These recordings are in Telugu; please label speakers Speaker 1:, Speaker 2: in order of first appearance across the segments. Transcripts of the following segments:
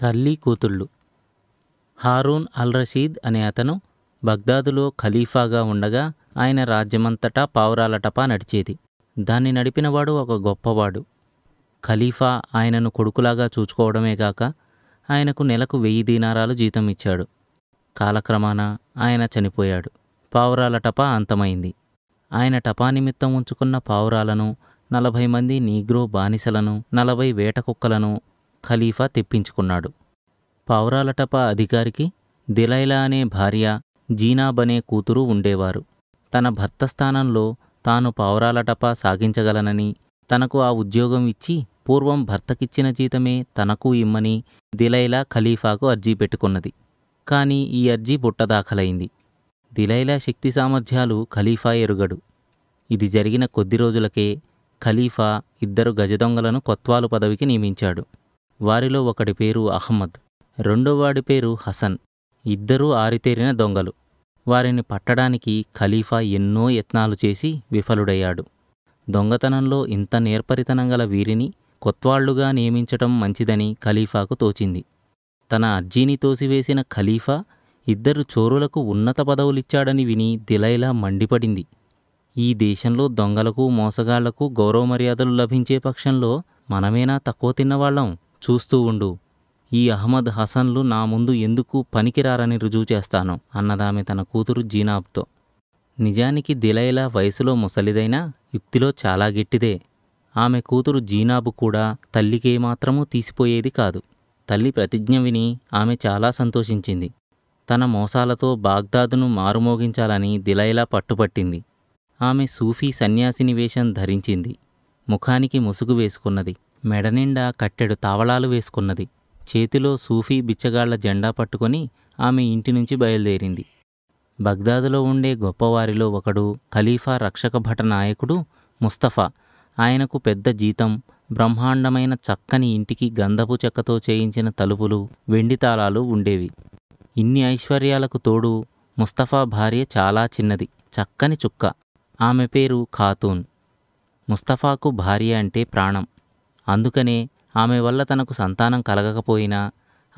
Speaker 1: తల్లి కూతుళ్ళు హారూన్ అల్ రషీద్ అనే అతను బగ్దాదులో ఖలీఫాగా ఉండగా ఆయన రాజ్యమంతటా పావురాలటపా నడిచేది దాన్ని నడిపినవాడు ఒక గొప్పవాడు ఖలీఫా ఆయనను కొడుకులాగా చూచుకోవడమే కాక ఆయనకు నెలకు వెయ్యి దీనారాలు జీతం ఇచ్చాడు కాలక్రమాన ఆయన చనిపోయాడు పావురాల టపా అంతమైంది ఆయన టపా నిమిత్తం ఉంచుకున్న పావురాలను నలభై మంది నీగ్రో బానిసలను నలభై వేట కుక్కలను ఖలీఫా తెప్పించుకున్నాడు పావురాలటపా అధికారికి దిలైలా అనే భార్య జీనాబనే కూతురు ఉండేవారు తన భర్త స్థానంలో తాను పావురాలటపా సాగించగలనని తనకు ఆ ఉద్యోగం ఇచ్చి పూర్వం భర్తకిచ్చిన జీతమే తనకు ఇమ్మని దిలైలా ఖలీఫాకు అర్జీ పెట్టుకున్నది కానీ ఈ అర్జీ బుట్టదాఖలైంది దిలైలా శక్తి సామర్థ్యాలు ఖలీఫా ఎరుగడు ఇది జరిగిన కొద్ది రోజులకే ఖలీఫా ఇద్దరు గజదొంగలను కొత్వాలు పదవికి నియమించాడు వారిలో ఒకటి పేరు అహ్మద్ రెండోవాడి పేరు హసన్ ఇద్దరూ ఆరితేరిన దొంగలు వారిని పట్టడానికి ఖలీఫా ఎన్నో యత్నాలు చేసి విఫలుడయ్యాడు దొంగతనంలో ఇంత నేర్పరితనం గల వీరిని కొత్వాళ్లుగా నియమించటం మంచిదని ఖలీఫాకు తోచింది తన అర్జీని తోసివేసిన ఖలీఫా ఇద్దరు చోరులకు ఉన్నత పదవులిచ్చాడని విని దిలైలా మండిపడింది ఈ దేశంలో దొంగలకు మోసగాళ్లకు గౌరవ మర్యాదలు లభించే పక్షంలో మనమేనా తక్కువ తిన్నవాళ్లం చూస్తూ ఉండు ఈ అహ్మద్ హసన్లు నా ముందు ఎందుకు పనికిరారని రుజువు చేస్తాను అన్నదామె తన కూతురు జీనాబ్తో నిజానికి దిలైలా వయసులో ముసలిదైనా యుక్తిలో చాలా గట్టిదే ఆమె కూతురు జీనాబు కూడా తల్లికేమాత్రమూ తీసిపోయేది కాదు తల్లి ప్రతిజ్ఞ విని ఆమె చాలా సంతోషించింది తన మోసాలతో బాగ్దాదును మారుమోగించాలని దిలైలా పట్టుపట్టింది ఆమె సూఫీ సన్యాసిని వేషం ధరించింది ముఖానికి ముసుగు వేసుకున్నది మెడనిండా కట్టెడు తావళాలు వేసుకున్నది చేతిలో సూఫీ బిచ్చగాళ్ల జెండా పట్టుకొని ఆమె ఇంటి నుంచి బయలుదేరింది బగ్దాదులో ఉండే గొప్పవారిలో ఒకడు ఖలీఫా రక్షక భట నాయకుడు ముస్తఫా ఆయనకు పెద్ద జీతం బ్రహ్మాండమైన చక్కని ఇంటికి గంధపు చెక్కతో చేయించిన తలుపులు వెండి తాళాలు ఉండేవి ఇన్ని ఐశ్వర్యాలకు తోడు ముస్తఫా భార్య చాలా చిన్నది చక్కని చుక్క ఆమె పేరు ఖాతూన్ ముస్తఫాకు భార్య అంటే ప్రాణం అందుకనే ఆమె వల్ల తనకు సంతానం కలగకపోయినా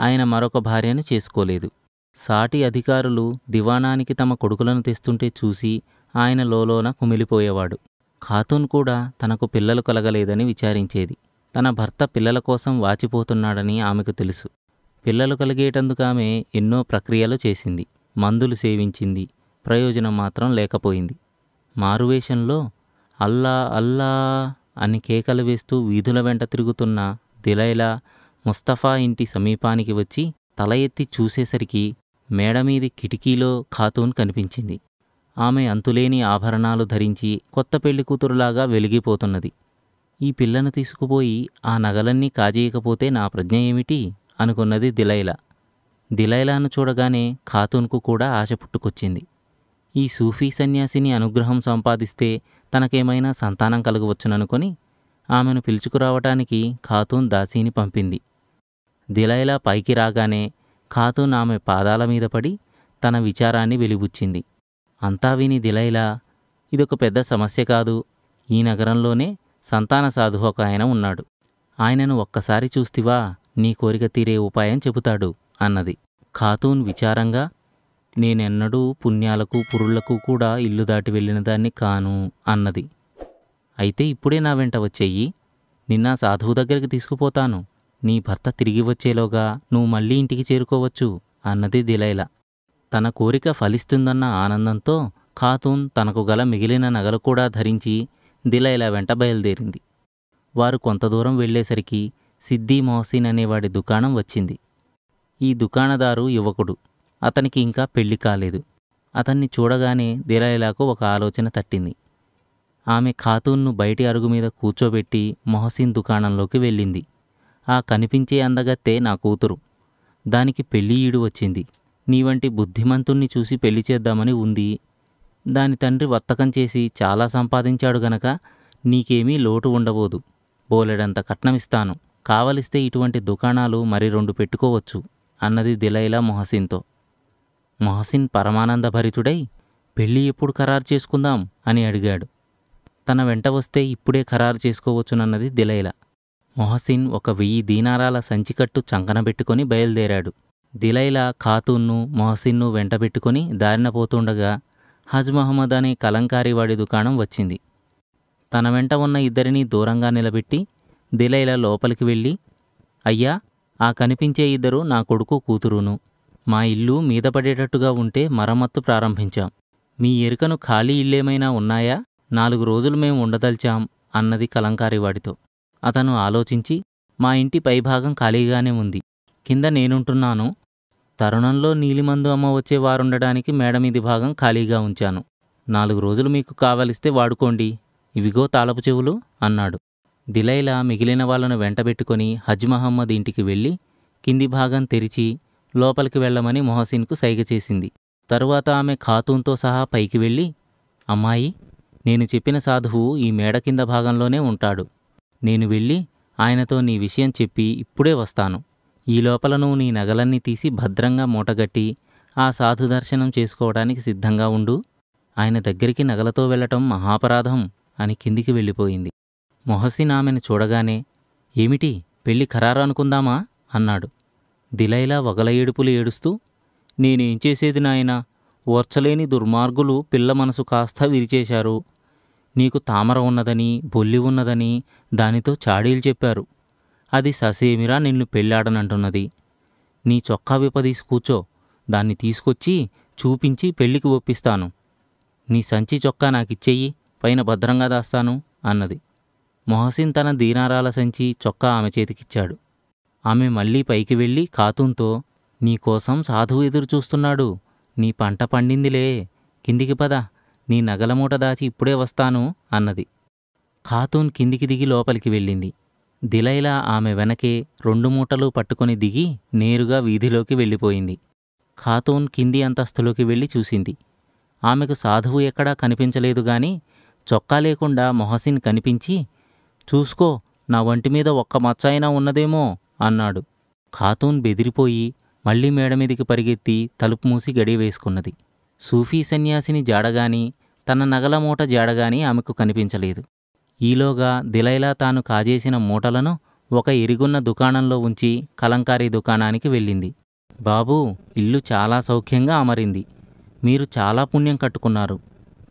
Speaker 1: ఆయన మరొక భార్యను చేసుకోలేదు సాటి అధికారులు దివాణానికి తమ కొడుకులను తెస్తుంటే చూసి ఆయన లోలోన కుమిలిపోయేవాడు ఖాతూన్ కూడా తనకు పిల్లలు కలగలేదని విచారించేది తన భర్త పిల్లల కోసం వాచిపోతున్నాడని ఆమెకు తెలుసు పిల్లలు కలిగేటందుకు ఆమె ఎన్నో ప్రక్రియలు చేసింది మందులు సేవించింది ప్రయోజనం మాత్రం లేకపోయింది మారువేషంలో అల్లా అల్లా అని కేకలు వేస్తూ వీధుల వెంట తిరుగుతున్న దిలైలా ముస్తఫా ఇంటి సమీపానికి వచ్చి తల ఎత్తి చూసేసరికి మేడమీది కిటికీలో ఖాతూన్ కనిపించింది ఆమె అంతులేని ఆభరణాలు ధరించి కొత్త పెళ్లి కూతురులాగా వెలిగిపోతున్నది ఈ పిల్లను తీసుకుపోయి ఆ నగలన్నీ కాజేయకపోతే నా ప్రజ్ఞ ఏమిటి అనుకున్నది దిలైలా దిలైలాను చూడగానే ఖాతూన్కు కూడా ఆశ పుట్టుకొచ్చింది ఈ సూఫీ సన్యాసిని అనుగ్రహం సంపాదిస్తే తనకేమైనా సంతానం కలగవచ్చుననుకొని ఆమెను పిలుచుకురావటానికి ఖాతూన్ దాసీని పంపింది దిలైలా పైకి రాగానే ఖాతూన్ ఆమె పాదాల మీద పడి తన విచారాన్ని వెలిబుచ్చింది అంతా విని దిలైలా ఇదొక పెద్ద సమస్య కాదు ఈ నగరంలోనే సంతాన సాధువు ఒక ఆయన ఉన్నాడు ఆయనను ఒక్కసారి చూస్తివా నీ కోరిక తీరే ఉపాయం చెబుతాడు అన్నది ఖాతూన్ విచారంగా నేనెన్నడూ పుణ్యాలకు పురుళ్లకు కూడా ఇల్లు దాటి వెళ్ళిన దాన్ని కాను అన్నది అయితే ఇప్పుడే నా వెంట వచ్చేయి నిన్న సాధువు దగ్గరికి తీసుకుపోతాను నీ భర్త తిరిగి వచ్చేలోగా నువ్వు మళ్ళీ ఇంటికి చేరుకోవచ్చు అన్నది దిలైల తన కోరిక ఫలిస్తుందన్న ఆనందంతో ఖాతూన్ తనకు గల మిగిలిన నగలు కూడా ధరించి దిలైల వెంట బయలుదేరింది వారు కొంత దూరం వెళ్లేసరికి సిద్ది మోహసీన్ అనేవాడి దుకాణం వచ్చింది ఈ దుకాణదారు యువకుడు అతనికి ఇంకా పెళ్లి కాలేదు అతన్ని చూడగానే దిలైలాకు ఒక ఆలోచన తట్టింది ఆమె ఖాతూన్ను బయటి అరుగు మీద కూర్చోబెట్టి మొహసిన్ దుకాణంలోకి వెళ్ళింది ఆ కనిపించే అందగత్తే నా కూతురు దానికి పెళ్లి ఈడు వచ్చింది నీ వంటి బుద్ధిమంతుణ్ణి చూసి పెళ్లి చేద్దామని ఉంది దాని తండ్రి వర్తకం చేసి చాలా సంపాదించాడు గనక నీకేమీ లోటు ఉండబోదు బోలెడంత కట్నమిస్తాను కావలిస్తే ఇటువంటి దుకాణాలు మరి రెండు పెట్టుకోవచ్చు అన్నది దిలైలా మొహసిన్తో మొహసిన్ పరమానంద భరితుడై పెళ్ళి ఎప్పుడు ఖరారు చేసుకుందాం అని అడిగాడు తన వెంట వస్తే ఇప్పుడే ఖరారు చేసుకోవచ్చునన్నది దిలైలా మొహసిన్ ఒక వెయ్యి దీనారాల సంచికట్టు చంకనబెట్టుకుని బయలుదేరాడు దిలైలా ఖాతూన్ను మొహసిన్ను వెంటబెట్టుకొని దారిన పోతుండగా హజ్ మహమ్మద్ అనే కలంకారీవాడి దుకాణం వచ్చింది తన వెంట ఉన్న ఇద్దరినీ దూరంగా నిలబెట్టి దిలైలా లోపలికి వెళ్ళి అయ్యా ఆ కనిపించే ఇద్దరు నా కొడుకు కూతురును మా ఇల్లు మీద పడేటట్టుగా ఉంటే మరమ్మత్తు ప్రారంభించాం మీ ఎరుకను ఖాళీ ఇల్లేమైనా ఉన్నాయా నాలుగు రోజులు మేము ఉండదల్చాం అన్నది వాడితో అతను ఆలోచించి మా ఇంటి పైభాగం ఖాళీగానే ఉంది కింద నేనుంటున్నాను తరుణంలో నీలిమందు అమ్మ వచ్చే వారుండడానికి మేడమీది భాగం ఖాళీగా ఉంచాను నాలుగు రోజులు మీకు కావలిస్తే వాడుకోండి ఇవిగో తాళపు చెవులు అన్నాడు దిలైలా మిగిలిన వాళ్ళను వెంటబెట్టుకొని హజ్ మహమ్మద్ ఇంటికి వెళ్ళి కింది భాగం తెరిచి లోపలికి వెళ్లమని మొహసిన్కు సైగ చేసింది తరువాత ఆమె ఖాతూన్తో సహా పైకి వెళ్ళి అమ్మాయి నేను చెప్పిన సాధువు ఈ మేడ కింద భాగంలోనే ఉంటాడు నేను వెళ్ళి ఆయనతో నీ విషయం చెప్పి ఇప్పుడే వస్తాను ఈ లోపల నువ్వు నీ నగలన్నీ తీసి భద్రంగా మూటగట్టి ఆ సాధు దర్శనం చేసుకోవడానికి సిద్ధంగా ఉండు ఆయన దగ్గరికి నగలతో వెళ్ళటం మహాపరాధం అని కిందికి వెళ్ళిపోయింది మొహసిన్ ఆమెను చూడగానే ఏమిటి పెళ్ళి ఖరారు అనుకుందామా అన్నాడు దిలైలా వగల ఏడుపులు ఏడుస్తూ నేనేం చేసేది నాయనా ఓర్చలేని దుర్మార్గులు పిల్ల మనసు కాస్త విరిచేశారు నీకు తామర ఉన్నదని బొల్లి ఉన్నదని దానితో చాడీలు చెప్పారు అది ససేమిరా నిన్ను పెళ్ళాడనంటున్నది నీ చొక్కా విపదీసి కూర్చో దాన్ని తీసుకొచ్చి చూపించి పెళ్లికి ఒప్పిస్తాను నీ సంచి చొక్కా నాకిచ్చేయి పైన భద్రంగా దాస్తాను అన్నది మొహసిన్ తన దీనారాల సంచి చొక్కా ఆమె చేతికిచ్చాడు ఆమె మళ్ళీ పైకి వెళ్ళి ఖాతూన్తో నీకోసం సాధువు ఎదురు చూస్తున్నాడు నీ పంట పండిందిలే కిందికి పద నీ నగలమూట దాచి ఇప్పుడే వస్తాను అన్నది ఖాతూన్ కిందికి దిగి లోపలికి వెళ్ళింది దిలైలా ఆమె వెనకే రెండు మూటలు పట్టుకొని దిగి నేరుగా వీధిలోకి వెళ్ళిపోయింది ఖాతూన్ కింది అంతస్తులోకి వెళ్ళి చూసింది ఆమెకు సాధువు ఎక్కడా కనిపించలేదు గాని చొక్కా లేకుండా మొహసిన్ కనిపించి చూసుకో నా వంటి మీద ఒక్క మచ్చ అయినా ఉన్నదేమో అన్నాడు ఖాతూన్ బెదిరిపోయి మళ్లీ మేడ మీదకి పరిగెత్తి తలుపు మూసి గడి వేసుకున్నది సూఫీ సన్యాసిని జాడగాని తన నగల మూట జాడగాని ఆమెకు కనిపించలేదు ఈలోగా దిలైలా తాను కాజేసిన మూటలను ఒక ఎరిగున్న దుకాణంలో ఉంచి కలంకారీ దుకాణానికి వెళ్ళింది బాబూ ఇల్లు చాలా సౌఖ్యంగా అమరింది మీరు చాలా పుణ్యం కట్టుకున్నారు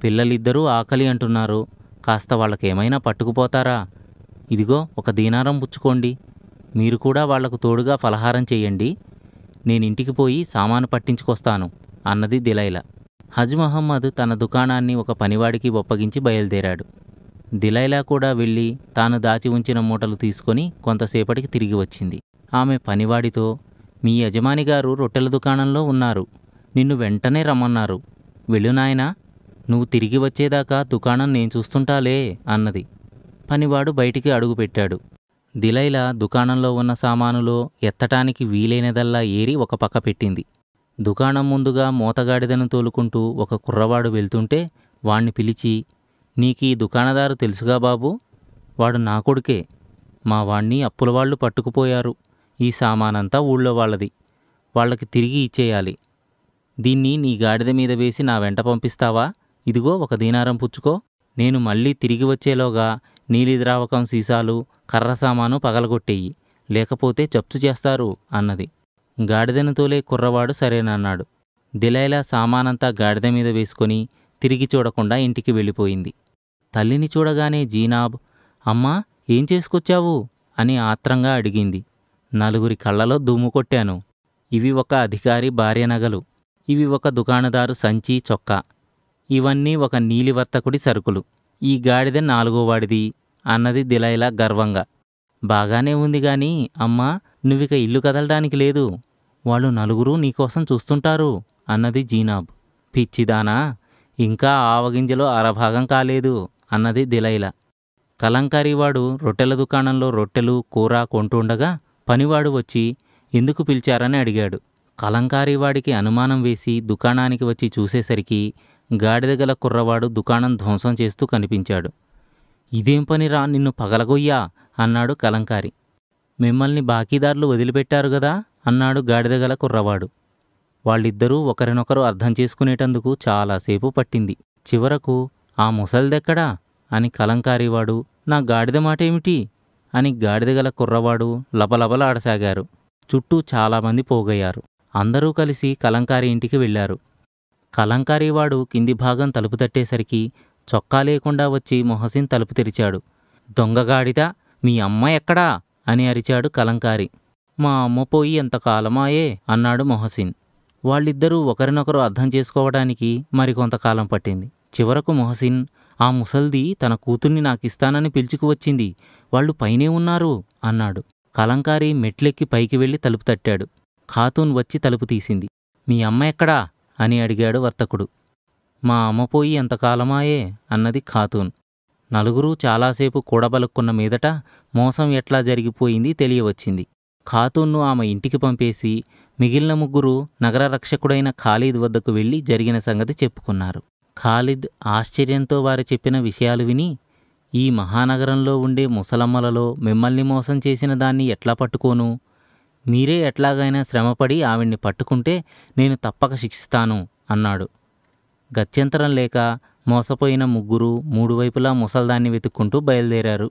Speaker 1: పిల్లలిద్దరూ ఆకలి అంటున్నారు కాస్త వాళ్ళకేమైనా పట్టుకుపోతారా ఇదిగో ఒక దీనారం పుచ్చుకోండి మీరు కూడా వాళ్లకు తోడుగా ఫలహారం చేయండి నేను ఇంటికి పోయి సామాను పట్టించుకొస్తాను అన్నది దిలైలా హజ్ మహమ్మద్ తన దుకాణాన్ని ఒక పనివాడికి ఒప్పగించి బయలుదేరాడు దిలైలా కూడా వెళ్ళి తాను దాచి ఉంచిన మూటలు తీసుకొని కొంతసేపటికి తిరిగి వచ్చింది ఆమె పనివాడితో మీ యజమాని గారు రొట్టెల దుకాణంలో ఉన్నారు నిన్ను వెంటనే రమ్మన్నారు వెళ్ళు నాయనా నువ్వు తిరిగి వచ్చేదాకా దుకాణం నేను చూస్తుంటాలే అన్నది పనివాడు బయటికి అడుగుపెట్టాడు దిలైలా దుకాణంలో ఉన్న సామానులో ఎత్తటానికి వీలైనదల్లా ఏరి ఒక పక్క పెట్టింది దుకాణం ముందుగా మూతగాడిదను తోలుకుంటూ ఒక కుర్రవాడు వెళ్తుంటే వాణ్ణి పిలిచి నీకీ దుకాణదారు తెలుసుగా బాబు వాడు నా కొడుకే మా వాణ్ణి వాళ్ళు పట్టుకుపోయారు ఈ సామానంతా ఊళ్ళో వాళ్ళది వాళ్ళకి తిరిగి ఇచ్చేయాలి దీన్ని నీ గాడిద మీద వేసి నా వెంట పంపిస్తావా ఇదిగో ఒక దీనారం పుచ్చుకో నేను మళ్ళీ తిరిగి వచ్చేలోగా నీలి ద్రావకం సీసాలు కర్ర సామాను పగలగొట్టేయి లేకపోతే జప్తు చేస్తారు అన్నది గాడిదను కుర్రవాడు సరేనన్నాడు దిలైలా సామానంతా గాడిద మీద వేసుకొని తిరిగి చూడకుండా ఇంటికి వెళ్ళిపోయింది తల్లిని చూడగానే జీనాబ్ అమ్మా ఏం చేసుకొచ్చావు అని ఆత్రంగా అడిగింది నలుగురి కళ్ళలో దుమ్ము కొట్టాను ఇవి ఒక అధికారి భార్య నగలు ఇవి ఒక దుకాణదారు సంచి చొక్కా ఇవన్నీ ఒక నీలివర్తకుడి సరుకులు ఈ గాడిద నాలుగోవాడిది అన్నది దిలైలా గర్వంగా బాగానే ఉంది కానీ అమ్మా నువ్విక ఇల్లు కదలడానికి లేదు వాళ్ళు నలుగురు నీకోసం చూస్తుంటారు అన్నది జీనాబ్ పిచ్చిదానా ఇంకా ఆవగింజలో అరభాగం కాలేదు అన్నది దిలైలా కలంకారీవాడు రొట్టెల దుకాణంలో రొట్టెలు కూర కొంటుండగా పనివాడు వచ్చి ఎందుకు పిలిచారని అడిగాడు కలంకారీవాడికి అనుమానం వేసి దుకాణానికి వచ్చి చూసేసరికి గాడిద గల కుర్రవాడు దుకాణం ధ్వంసం చేస్తూ కనిపించాడు ఇదేం పనిరా నిన్ను పగలగొయ్యా అన్నాడు కలంకారి మిమ్మల్ని బాకీదారులు వదిలిపెట్టారు గదా అన్నాడు గాడిదగల కుర్రవాడు వాళ్ళిద్దరూ ఒకరినొకరు అర్థం చేసుకునేటందుకు చాలాసేపు పట్టింది చివరకు ఆ ముసల్దెక్కడా అని కలంకారీవాడు నా గాడిద మాటేమిటి అని గాడిదగల కుర్రవాడు లబలబలాడసాగారు చుట్టూ చాలామంది పోగయ్యారు అందరూ కలిసి కలంకారి ఇంటికి వెళ్లారు కలంకారీవాడు కింది భాగం తలుపు తట్టేసరికి చొక్కా లేకుండా వచ్చి మొహసిన్ తలుపు తెరిచాడు దొంగగాడిద మీ అమ్మ ఎక్కడా అని అరిచాడు కలంకారి మా అమ్మ పోయి ఎంతకాలమాయే అన్నాడు మొహసిన్ వాళ్ళిద్దరూ ఒకరినొకరు అర్థం చేసుకోవడానికి మరికొంతకాలం పట్టింది చివరకు మొహసిన్ ఆ ముసల్ది తన కూతుర్ని నాకిస్తానని పిలుచుకువచ్చింది వాళ్ళు పైనే ఉన్నారు అన్నాడు కలంకారి మెట్లెక్కి పైకి వెళ్ళి తలుపు తట్టాడు ఖాతూన్ వచ్చి తలుపు తీసింది మీ అమ్మ ఎక్కడా అని అడిగాడు వర్తకుడు మా అమ్మ పోయి ఎంతకాలమాయే అన్నది ఖాతూన్ నలుగురు చాలాసేపు కూడబలుక్కున్న మీదట మోసం ఎట్లా జరిగిపోయింది తెలియవచ్చింది ఖాతూన్ను ఆమె ఇంటికి పంపేసి మిగిలిన ముగ్గురు నగర రక్షకుడైన ఖాలిద్ వద్దకు వెళ్ళి జరిగిన సంగతి చెప్పుకున్నారు ఖాలిద్ ఆశ్చర్యంతో వారు చెప్పిన విషయాలు విని ఈ మహానగరంలో ఉండే ముసలమ్మలలో మిమ్మల్ని మోసం చేసిన దాన్ని ఎట్లా పట్టుకోను మీరే ఎట్లాగైనా శ్రమపడి ఆవిడ్ని పట్టుకుంటే నేను తప్పక శిక్షిస్తాను అన్నాడు గత్యంతరం లేక మోసపోయిన ముగ్గురు మూడు వైపులా ముసల్దాన్ని వెతుక్కుంటూ బయలుదేరారు